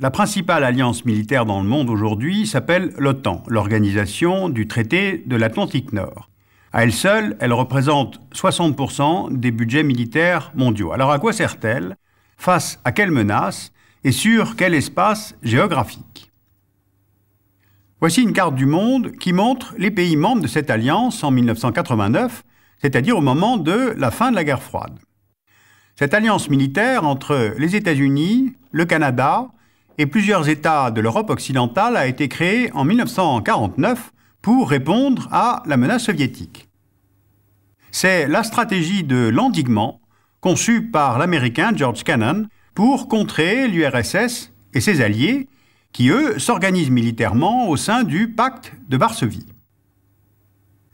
La principale alliance militaire dans le monde aujourd'hui s'appelle l'OTAN, l'organisation du traité de l'Atlantique Nord. À elle seule, elle représente 60% des budgets militaires mondiaux. Alors à quoi sert-elle Face à quelles menaces Et sur quel espace géographique Voici une carte du monde qui montre les pays membres de cette alliance en 1989, c'est-à-dire au moment de la fin de la guerre froide. Cette alliance militaire entre les États-Unis, le Canada, et plusieurs États de l'Europe occidentale a été créé en 1949 pour répondre à la menace soviétique. C'est la stratégie de l'endiguement conçue par l'Américain George Cannon pour contrer l'URSS et ses alliés qui, eux, s'organisent militairement au sein du pacte de Varsovie.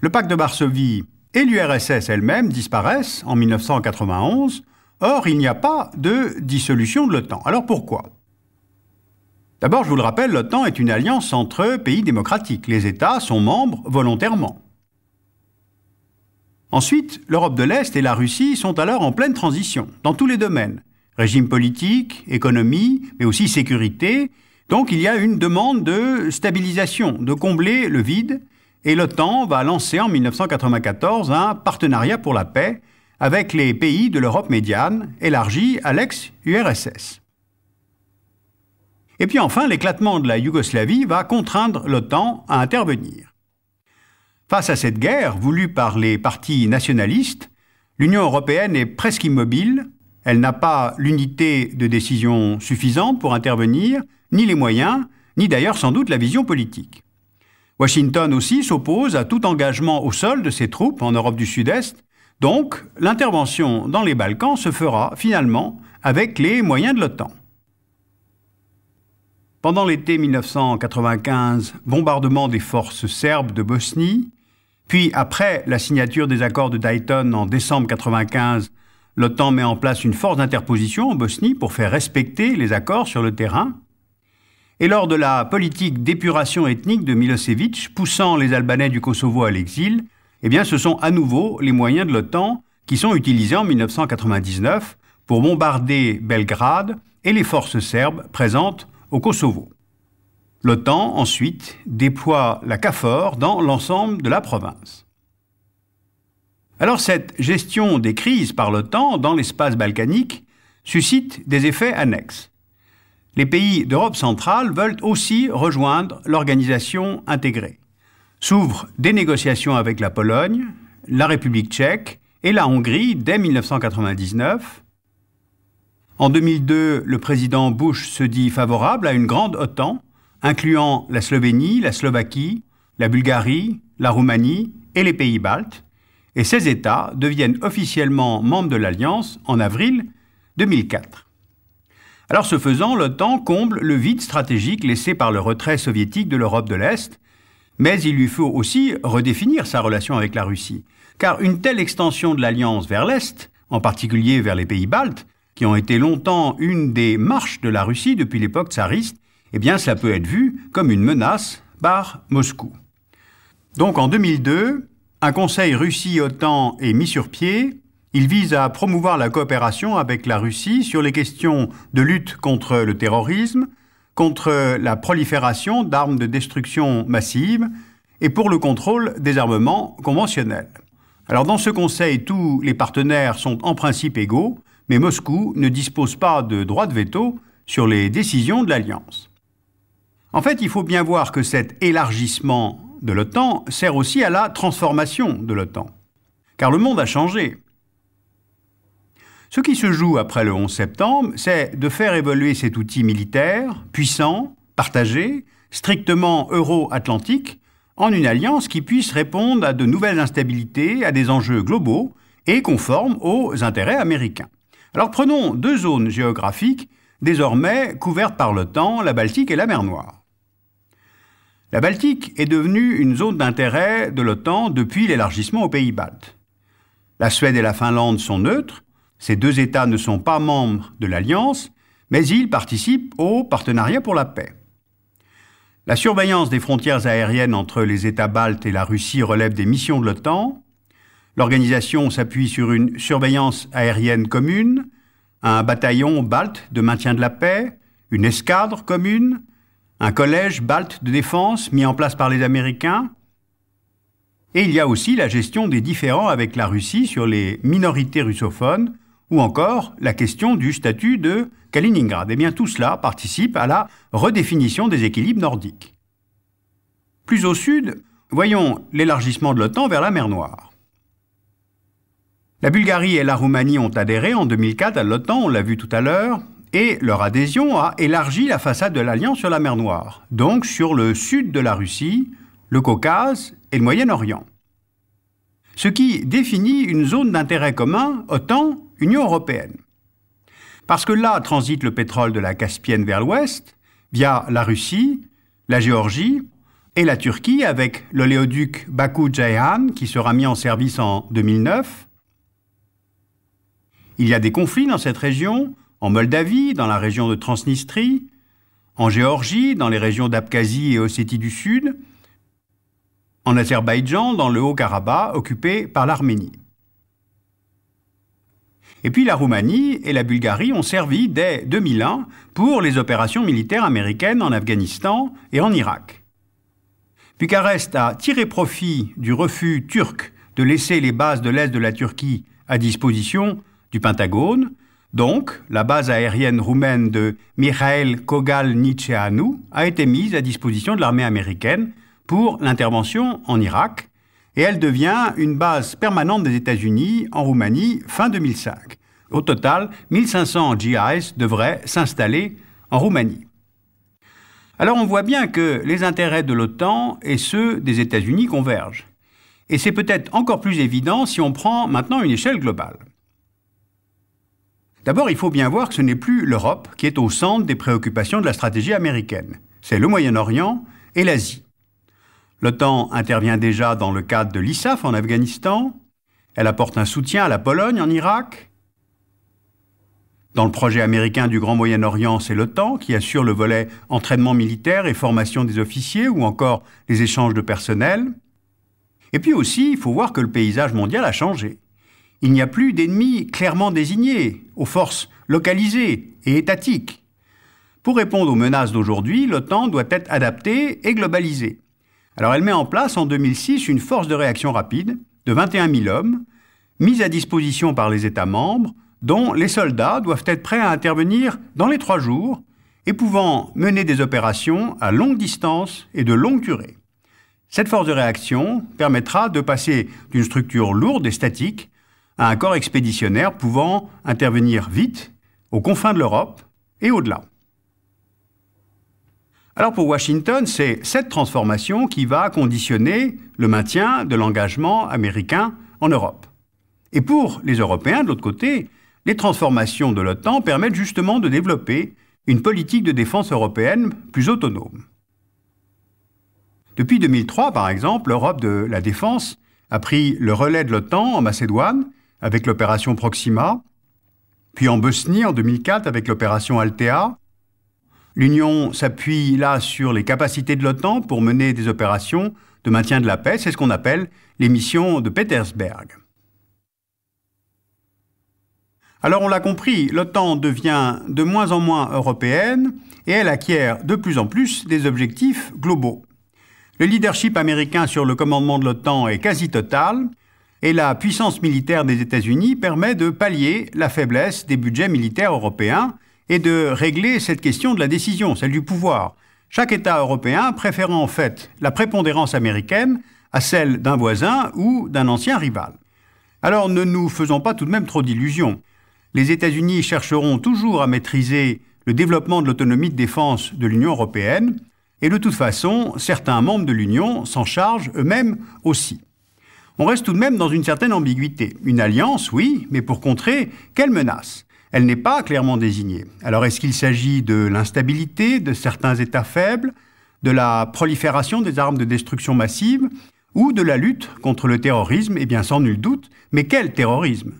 Le pacte de Varsovie et l'URSS elle-même disparaissent en 1991, or il n'y a pas de dissolution de l'OTAN. Alors pourquoi D'abord, je vous le rappelle, l'OTAN est une alliance entre pays démocratiques. Les États sont membres volontairement. Ensuite, l'Europe de l'Est et la Russie sont alors en pleine transition, dans tous les domaines. Régime politique, économie, mais aussi sécurité. Donc il y a une demande de stabilisation, de combler le vide, et l'OTAN va lancer en 1994 un partenariat pour la paix avec les pays de l'Europe médiane, élargi à l'ex-URSS. Et puis enfin, l'éclatement de la Yougoslavie va contraindre l'OTAN à intervenir. Face à cette guerre voulue par les partis nationalistes, l'Union européenne est presque immobile, elle n'a pas l'unité de décision suffisante pour intervenir, ni les moyens, ni d'ailleurs sans doute la vision politique. Washington aussi s'oppose à tout engagement au sol de ses troupes en Europe du Sud-Est, donc l'intervention dans les Balkans se fera finalement avec les moyens de l'OTAN. Pendant l'été 1995, bombardement des forces serbes de Bosnie, puis après la signature des accords de Dayton en décembre 1995, l'OTAN met en place une force d'interposition en Bosnie pour faire respecter les accords sur le terrain. Et lors de la politique d'épuration ethnique de Milosevic, poussant les Albanais du Kosovo à l'exil, eh bien ce sont à nouveau les moyens de l'OTAN qui sont utilisés en 1999 pour bombarder Belgrade et les forces serbes présentes au Kosovo. L'OTAN, ensuite, déploie la CAFOR dans l'ensemble de la province. Alors cette gestion des crises par l'OTAN dans l'espace balkanique suscite des effets annexes. Les pays d'Europe centrale veulent aussi rejoindre l'organisation intégrée. S'ouvrent des négociations avec la Pologne, la République tchèque et la Hongrie dès 1999, en 2002, le président Bush se dit favorable à une grande OTAN, incluant la Slovénie, la Slovaquie, la Bulgarie, la Roumanie et les pays baltes, et ces États deviennent officiellement membres de l'Alliance en avril 2004. Alors ce faisant, l'OTAN comble le vide stratégique laissé par le retrait soviétique de l'Europe de l'Est, mais il lui faut aussi redéfinir sa relation avec la Russie, car une telle extension de l'Alliance vers l'Est, en particulier vers les pays baltes, qui ont été longtemps une des marches de la Russie depuis l'époque tsariste, eh bien cela peut être vu comme une menace par Moscou. Donc en 2002, un conseil Russie-OTAN est mis sur pied. Il vise à promouvoir la coopération avec la Russie sur les questions de lutte contre le terrorisme, contre la prolifération d'armes de destruction massive et pour le contrôle des armements conventionnels. Alors dans ce conseil, tous les partenaires sont en principe égaux, mais Moscou ne dispose pas de droit de veto sur les décisions de l'Alliance. En fait, il faut bien voir que cet élargissement de l'OTAN sert aussi à la transformation de l'OTAN, car le monde a changé. Ce qui se joue après le 11 septembre, c'est de faire évoluer cet outil militaire, puissant, partagé, strictement euro-atlantique, en une alliance qui puisse répondre à de nouvelles instabilités, à des enjeux globaux et conforme aux intérêts américains. Alors prenons deux zones géographiques désormais couvertes par l'OTAN, la Baltique et la mer Noire. La Baltique est devenue une zone d'intérêt de l'OTAN depuis l'élargissement aux pays baltes. La Suède et la Finlande sont neutres, ces deux États ne sont pas membres de l'Alliance, mais ils participent au partenariat pour la paix. La surveillance des frontières aériennes entre les États baltes et la Russie relève des missions de l'OTAN, L'organisation s'appuie sur une surveillance aérienne commune, un bataillon balte de maintien de la paix, une escadre commune, un collège balte de défense mis en place par les Américains. Et il y a aussi la gestion des différends avec la Russie sur les minorités russophones, ou encore la question du statut de Kaliningrad. Et eh bien, tout cela participe à la redéfinition des équilibres nordiques. Plus au sud, voyons l'élargissement de l'OTAN vers la mer Noire. La Bulgarie et la Roumanie ont adhéré en 2004 à l'OTAN, on l'a vu tout à l'heure, et leur adhésion a élargi la façade de l'Alliance sur la mer Noire, donc sur le sud de la Russie, le Caucase et le Moyen-Orient. Ce qui définit une zone d'intérêt commun, OTAN, Union européenne. Parce que là transite le pétrole de la Caspienne vers l'ouest, via la Russie, la Géorgie et la Turquie avec l'oléoduc baku ceyhan qui sera mis en service en 2009, il y a des conflits dans cette région, en Moldavie, dans la région de Transnistrie, en Géorgie, dans les régions d'Abkhazie et Ossétie du Sud, en Azerbaïdjan, dans le Haut-Karabakh, occupé par l'Arménie. Et puis la Roumanie et la Bulgarie ont servi dès 2001 pour les opérations militaires américaines en Afghanistan et en Irak. Bucarest a tiré profit du refus turc de laisser les bases de l'Est de la Turquie à disposition du Pentagone, donc la base aérienne roumaine de Mikhail Kogal Niceanu a été mise à disposition de l'armée américaine pour l'intervention en Irak, et elle devient une base permanente des États-Unis en Roumanie fin 2005. Au total, 1500 GIs devraient s'installer en Roumanie. Alors on voit bien que les intérêts de l'OTAN et ceux des États-Unis convergent. Et c'est peut-être encore plus évident si on prend maintenant une échelle globale. D'abord, il faut bien voir que ce n'est plus l'Europe qui est au centre des préoccupations de la stratégie américaine. C'est le Moyen-Orient et l'Asie. L'OTAN intervient déjà dans le cadre de l'ISAF en Afghanistan. Elle apporte un soutien à la Pologne en Irak. Dans le projet américain du Grand Moyen-Orient, c'est l'OTAN qui assure le volet entraînement militaire et formation des officiers ou encore les échanges de personnel. Et puis aussi, il faut voir que le paysage mondial a changé. Il n'y a plus d'ennemis clairement désignés, aux forces localisées et étatiques. Pour répondre aux menaces d'aujourd'hui, l'OTAN doit être adaptée et globalisée. Alors elle met en place en 2006 une force de réaction rapide de 21 000 hommes, mise à disposition par les États membres, dont les soldats doivent être prêts à intervenir dans les trois jours et pouvant mener des opérations à longue distance et de longue durée. Cette force de réaction permettra de passer d'une structure lourde et statique à un corps expéditionnaire pouvant intervenir vite, aux confins de l'Europe et au-delà. Alors pour Washington, c'est cette transformation qui va conditionner le maintien de l'engagement américain en Europe. Et pour les Européens, de l'autre côté, les transformations de l'OTAN permettent justement de développer une politique de défense européenne plus autonome. Depuis 2003, par exemple, l'Europe de la défense a pris le relais de l'OTAN en Macédoine avec l'opération Proxima, puis en Bosnie en 2004 avec l'opération Altea. L'Union s'appuie là sur les capacités de l'OTAN pour mener des opérations de maintien de la paix, c'est ce qu'on appelle les missions de Petersberg. Alors on l'a compris, l'OTAN devient de moins en moins européenne et elle acquiert de plus en plus des objectifs globaux. Le leadership américain sur le commandement de l'OTAN est quasi total et la puissance militaire des États-Unis permet de pallier la faiblesse des budgets militaires européens et de régler cette question de la décision, celle du pouvoir. Chaque État européen préférant en fait la prépondérance américaine à celle d'un voisin ou d'un ancien rival. Alors ne nous faisons pas tout de même trop d'illusions. Les États-Unis chercheront toujours à maîtriser le développement de l'autonomie de défense de l'Union européenne, et de toute façon, certains membres de l'Union s'en chargent eux-mêmes aussi. On reste tout de même dans une certaine ambiguïté. Une alliance, oui, mais pour contrer quelle menace Elle n'est pas clairement désignée. Alors est-ce qu'il s'agit de l'instabilité de certains États faibles, de la prolifération des armes de destruction massive ou de la lutte contre le terrorisme Eh bien, sans nul doute, mais quel terrorisme